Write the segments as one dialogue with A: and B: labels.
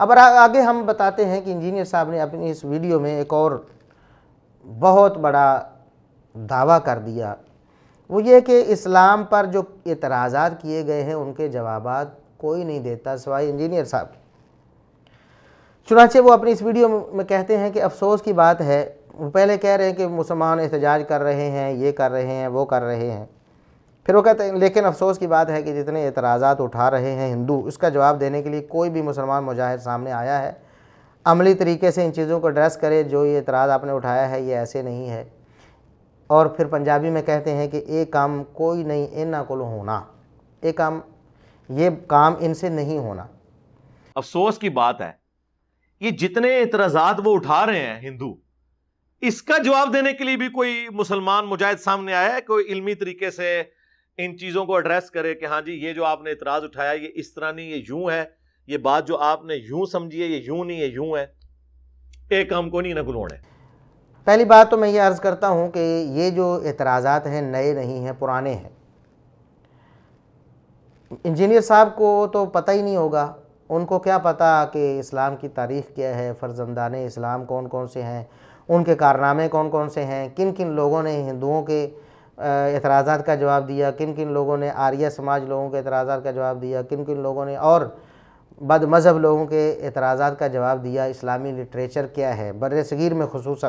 A: अब आगे हम बताते हैं कि इंजीनियर साहब ने अपनी इस वीडियो में एक और बहुत बड़ा दावा कर दिया वो ये कि इस्लाम पर जो एतराज़ात किए गए हैं उनके जवाब कोई नहीं देता सवाई इंजीनियर साहब चुनाचे वो अपनी इस वीडियो में कहते हैं कि अफसोस की बात है वो पहले कह रहे हैं कि मुसलमान एहतजाज कर रहे हैं ये कर रहे हैं वो कर रहे हैं फिर वो कहते हैं लेकिन अफसोस की बात है कि जितने एतराज़ा उठा रहे हैं हिंदू उसका जवाब देने के लिए कोई भी मुसलमान मुजाहिर सामने आया है अमली तरीके से इन चीज़ों को ड्रेस करे जो ये एतराज़ आपने उठाया है ये ऐसे नहीं है और फिर पंजाबी में कहते हैं कि ये काम कोई नहीं इन्ना को होना ये काम ये काम इनसे नहीं होना अफसोस की बात है ये जितने एतराज़ात वो उठा रहे हैं हिंदू इसका जवाब देने के लिए भी कोई मुसलमान मुजाहिद सामने आया है कोई इल्मी तरीके से इन चीज़ों को एड्रेस करे कि हाँ जी ये जो आपने इतराज़ उठाया ये इस तरह नहीं ये यूं है ये बात जो आपने यूं समझी है ये यूं नहीं है यूं है एक काम को नहीं ना गुलोड़े पहली बात तो मैं ये अर्ज़ करता हूँ कि ये जो एतराज़ात हैं नए नहीं हैं पुराने हैं इंजीनियर साहब को तो पता ही नहीं होगा उनको क्या पता कि इस्लाम की तारीख़ क्या है फ़र्जंदान इस्लाम कौन कौन से हैं उनके कारनामे कौन कौन से हैं किन किन लोगों ने हिंदुओं के एतराज़ा का जवाब दिया किन किन लोगों ने आर्य समाज लोगों के एतराज़ा का जवाब दिया किन किन लोगों ने और बद मज़हब लोगों के एतराज़ा का जवाब दिया इस्लामी लिटरेचर क्या है बर सगीर में खसूस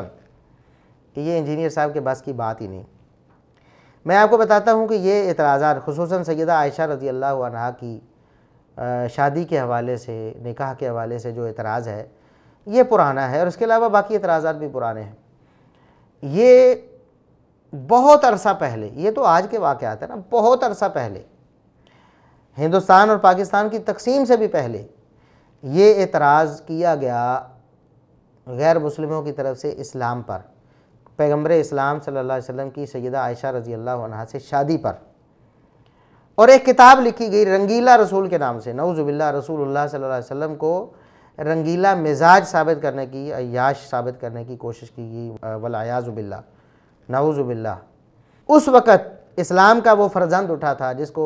A: कि ये इंजीनियर साहब के बस की बात ही नहीं मैं आपको बताता हूँ कि ये एतराज़ा खसूस सैदा आयशा रज़ी अल्लाह अनहा की शादी के हवाले से निकाह के हवाले से जो एतराज़ है ये पुराना है और इसके अलावा बाकी एतराज़ा भी पुराने हैं ये बहुत अरसा पहले ये तो आज के वाक़ है ना बहुत अरसा पहले हिंदुस्तान और पाकिस्तान की तकसीम से भी पहले ये एतराज़ किया गया गैर मुसलमों की तरफ से इस्लाम पर पैगम्बर इस्लाम सल्लल्लाहु अलैहि वसल्लम की सैदा आयशा रज़ी अल्लाह से शादी पर और एक किताब लिखी गई रंगीला रसूल के नाम से नवजुबिल्ला रसूल सल्लल्लाहु अलैहि वसल्लम को रंगीला मिजाज साबित करने की अयाश साबित करने की कोशिश की गई वलायाजुबिल्ला नवज़ुबिल्ला उस वक़्त इस्लाम का वो फर्जंद उठा था जिसको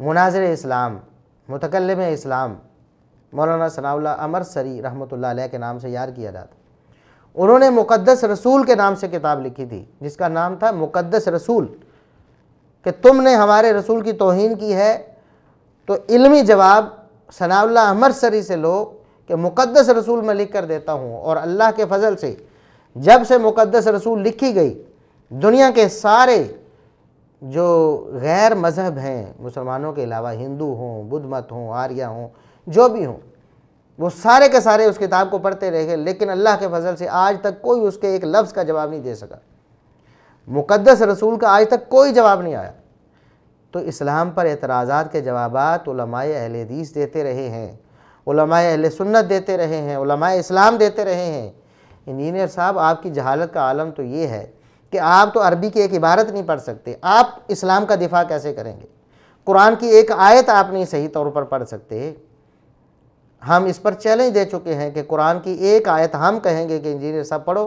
A: मुनाजर इस्लाम मतकलम इस्लाम मौलाना सनाउल्ला अमर सरी रहमत के नाम से याद किया जाता उन्होंने मुक़दस रसूल के नाम से किताब लिखी थी जिसका नाम था मुक़दस रसूल कि तुमने हमारे रसूल की तोहन की है तो इल्मी जवाब सनाउल्ला अमर सरी से लो कि मुक़दस रसूल मैं लिख कर देता हूँ और अल्लाह के फजल से जब से मुक़दस रसूल लिखी गई दुनिया के सारे जो गैर मज़हब हैं मुसलमानों के अलावा हिंदू हों बुद्ध मत हों आर्या हों जो भी हों वो सारे के सारे उस किताब को पढ़ते रह गए लेकिन अल्लाह के फजल से आज तक कोई उसके एक लफ्ज़ का जवाब नहीं दे सका मुक़दस रसूल का आज तक कोई जवाब नहीं आया तो इस्लाम पर एतराज़ा के जवाब अहल देते रहे हैं अहल सुन्नत देते रहे हैं इस्लाम देते रहे हैं इंजीनियर साहब आपकी जहालत का आलम तो ये है कि आप तो अरबी की एक इबारत नहीं पढ़ सकते आप इस्लाम का दिफा कैसे करेंगे कुरान की एक आयत आप नहीं सही तौर पर पढ़ सकते हम इस पर चैलेंज दे चुके हैं कि कुरान की एक आयत हम कहेंगे कि इंजीनियर साहब पढ़ो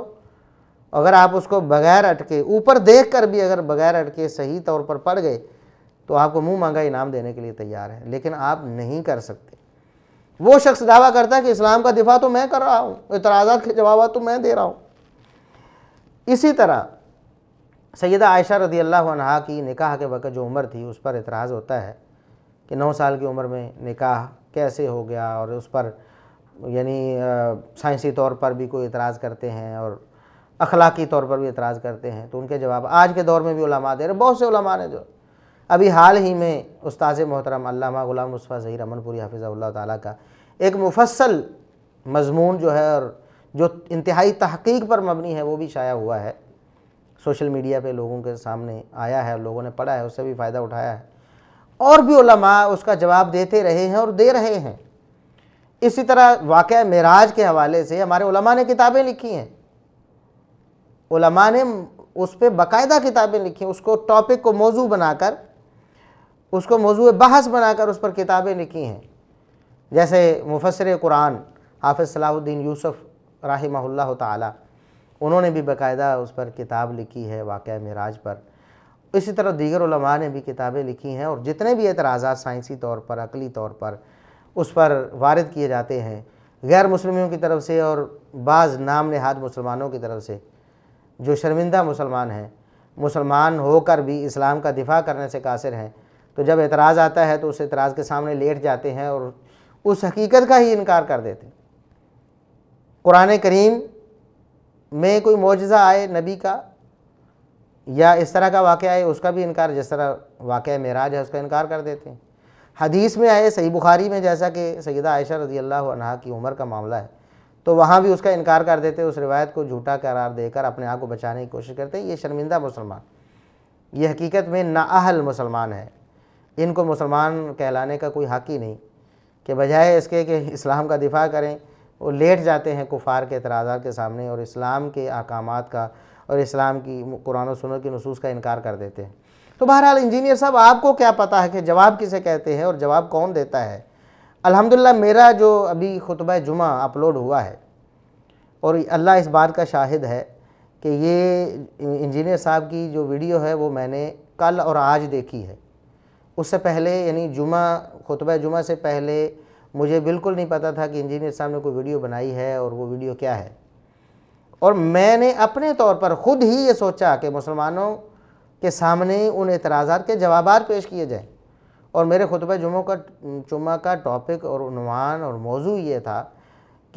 A: अगर आप उसको बगैर अटके ऊपर देख कर भी अगर बगैर अटके सही तौर पर पढ़ गए तो आपको मुंह मांगा इनाम देने के लिए तैयार है लेकिन आप नहीं कर सकते वो शख्स दावा करता है कि इस्लाम का दिफा तो मैं कर रहा हूँ इतराज़ा के जवाब तो मैं दे रहा हूँ इसी तरह सैदा आयशा रदी अल्लाह की निकाह के वक़्त जो उम्र थी उस पर इतराज़ होता है कि नौ साल की उम्र में निकाह कैसे हो गया और उस पर यानी साइंसी तौर पर भी कोई इतराज़ करते हैं और अखलाकी तौर पर भी इतराज़ करते हैं तो उनके जवाब आज के दौर में भी दे रहे बहुत से ने जो अभी हाल ही में उस्ताद मोहतरम अल्लामा गुलाम मुस्तफ़ा ज़हीर अमनपुरी हाफिज़ा ताली का एक मुफसल मजमून जो है और जो इंतहाई तहकीक पर मबनी है वो भी शाया हुआ है सोशल मीडिया पे लोगों के सामने आया है लोगों ने पढ़ा है उससे भी फ़ायदा उठाया है और भी उलमा उसका जवाब देते रहे हैं और दे रहे हैं इसी तरह वाक़ मराज के हवाले से हमारे उलमा ने किताबें लिखी हैं उलमा ने उस पर बाकायदा किताबें लिखी हैं उसको टॉपिक को मौजू बनाकर उसको मौजू बहस बनाकर उस पर किताबें लिखी हैं जैसे मुफसर कुरान हाफ़ सलाहुद्दीन यूसुफ राहिमहुल्लाह महल्ला उन्होंने भी बाकायदा उस पर किताब लिखी है वाक़ मराज पर इसी तरह दीगर उलमा ने भी किताबें लिखी हैं और जितने भी एतराज़ा साइंसी तौर पर अकली तौर पर उस पर वारद किए जाते हैं गैर मुसलमियों की तरफ से और बाज़ नाम नहाद मुसलमानों की तरफ से जो शर्मिंदा मुसलमान हैं मुसलमान होकर भी इस्लाम का दिफा करने से कासिर हैं तो जब एतराज़ आता है तो उस एतराज़ के सामने लेट जाते हैं और उस हकीकत का ही इनकार कर देते हैं कुरान करीम में कोई मुजज़ा आए नबी का या इस तरह का वाक़ आए उसका भी इनकार जिस तरह वाक़ महराज है उसका इनकार कर देते हैं हदीस में आए सही बुखारी में जैसा कि सईदा आयशा रजी अल्लाह की उम्र का मामला है तो वहाँ भी उसका इनकार कर देते उस रिवायत को झूठा करार देकर अपने आप को बचाने की कोशिश करते हैं ये शर्मिंदा मुसलमान ये हकीकत में नाअहल मुसलमान है इनको मुसलमान कहलाने का कोई हक ही नहीं कि बजाय इसके कि इस्लाम का दिफा करें वो लेट जाते हैं कुफार के एतराज़ा के सामने और इस्लाम के अहकाम का और इस्लाम की कुरान सुनों की नसूस का इनकार कर देते हैं तो बहरहाल इंजीनियर साहब आपको क्या पता है कि जवाब किसे कहते हैं और जवाब कौन देता है अल्हम्दुलिल्लाह मेरा जो अभी खुतब जुमा अपलोड हुआ है और अल्लाह इस बात का शाहिद है कि ये इंजीनियर साहब की जो वीडियो है वो मैंने कल और आज देखी है उससे पहले यानी जुमा खुतब जुमा से पहले मुझे बिल्कुल नहीं पता था कि इंजीनियर साहब ने कोई वीडियो बनाई है और वो वीडियो क्या है और मैंने अपने तौर पर ख़ुद ही ये सोचा कि मुसलमानों के सामने उन एतराज़ा के जवाब पेश किए जाएँ और मेरे खुतब जुमों का जुमा का टॉपिक और नवान और मौजू ये था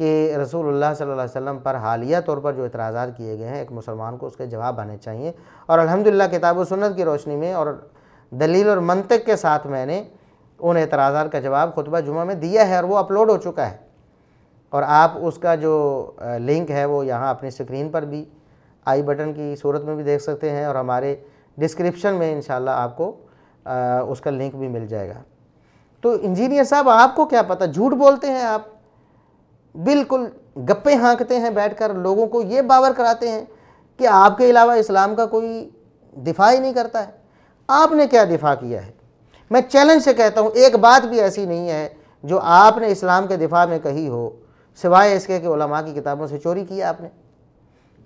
A: कि रसूलुल्लाह सल्लल्लाहु अलैहि वसल्लम पर हालिया तौर पर जो इतराज़ा किए गए हैं एक मुसलमान को उसके जवाब आने चाहिए और अल्हम्दुलिल्लाह किताब सुन्नत की रोशनी में और दलील और मंतक के साथ मैंने उन एतराज़ा का जवाब खुतबा जुमा में दिया है और वो अपलोड हो चुका है और आप उसका जो लिंक है वो यहाँ अपनी स्क्रीन पर भी आई बटन की सूरत में भी देख सकते हैं और हमारे डिस्क्रिप्शन में इन आपको आ, उसका लिंक भी मिल जाएगा तो इंजीनियर साहब आपको क्या पता झूठ बोलते हैं आप बिल्कुल गप्पे हाँकते हैं बैठकर लोगों को ये बावर कराते हैं कि आपके अलावा इस्लाम का कोई दिफा ही नहीं करता है आपने क्या दिफा किया है मैं चैलेंज से कहता हूँ एक बात भी ऐसी नहीं है जो आपने इस्लाम के दिफा में कही हो सिवाय इसके कि उलमा की किताबों से चोरी किया आपने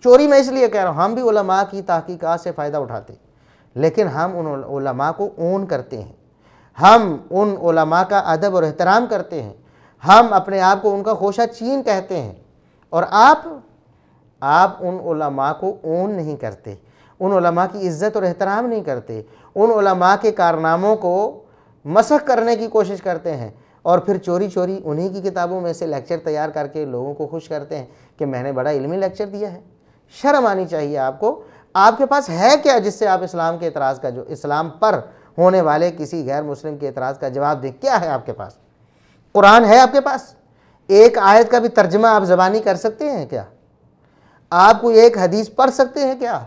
A: चोरी मैं इसलिए कह रहा हूँ हम भी उलमा की तहकीक़ात से फ़ायदा उठाते लेकिन हम उन उलमा को ओन करते हैं हम उन उलमा का अदब और एहतराम करते हैं हम अपने आप को उनका खोशा चीन कहते हैं और आप आप उन उलमा को ओन नहीं करते उन की इज़्ज़त और एहतराम नहीं करते उन के कारनामों को मसक करने की कोशिश करते हैं और फिर चोरी चोरी उन्हीं की किताबों में से लेक्चर तैयार करके लोगों को खुश करते हैं कि मैंने बड़ा इल्मी लेक्चर दिया है शर्म आनी चाहिए आपको आपके पास है क्या जिससे आप इस्लाम के एतराज़ का जो इस्लाम पर होने वाले किसी गैर मुस्लिम के एतराज़ का जवाब दें क्या है आपके पास कुरान है आपके पास एक आयत का भी तर्जमा आप ज़बानी कर सकते हैं क्या आप कोई एक हदीस पढ़ सकते हैं क्या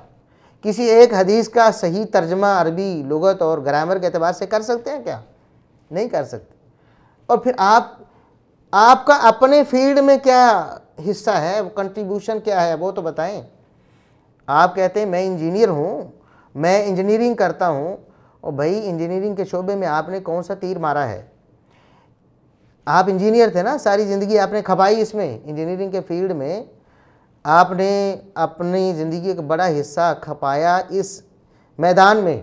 A: किसी एक हदीस का सही तर्जमा अरबी लगत और ग्रामर के अतबार से कर सकते हैं क्या नहीं कर सकते और फिर आप आपका अपने फील्ड में क्या हिस्सा है वो कंट्रीब्यूशन क्या है वो तो बताएं आप कहते हैं मैं इंजीनियर हूँ मैं इंजीनियरिंग करता हूँ और भाई इंजीनियरिंग के शोबे में आपने कौन सा तीर मारा है आप इंजीनियर थे ना सारी ज़िंदगी आपने खपाई इसमें इंजीनियरिंग के फील्ड में आपने अपनी ज़िंदगी का बड़ा हिस्सा खपाया इस मैदान में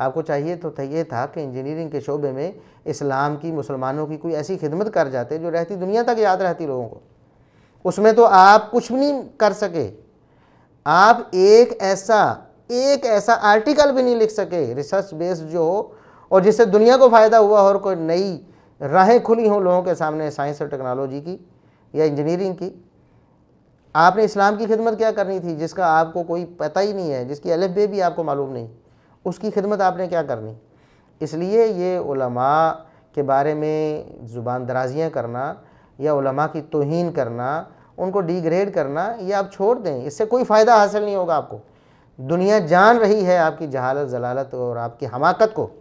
A: आपको चाहिए तो ये था कि इंजीनियरिंग के शोबे में इस्लाम की मुसलमानों की कोई ऐसी खिदमत कर जाते जो रहती दुनिया तक याद रहती लोगों को उसमें तो आप कुछ भी नहीं कर सके आप एक ऐसा एक ऐसा आर्टिकल भी नहीं लिख सके रिसर्च बेस्ड जो हो और जिससे दुनिया को फ़ायदा हुआ और कोई नई राहें खुली हों लोगों के सामने साइंस और टेक्नोलॉजी की या इंजीनियरिंग की आपने इस्लाम की खिदमत क्या करनी थी जिसका आपको कोई पता ही नहीं है जिसकी अलफ बे भी आपको मालूम नहीं उसकी खिदमत आपने क्या करनी इसलिए ये उलमा के बारे में ज़ुबान दराजियाँ करना या उलमा की तोहन करना उनको डिग्रेड करना ये आप छोड़ दें इससे कोई फ़ायदा हासिल नहीं होगा आपको दुनिया जान रही है आपकी जहालत जलालत और आपकी हमाकत को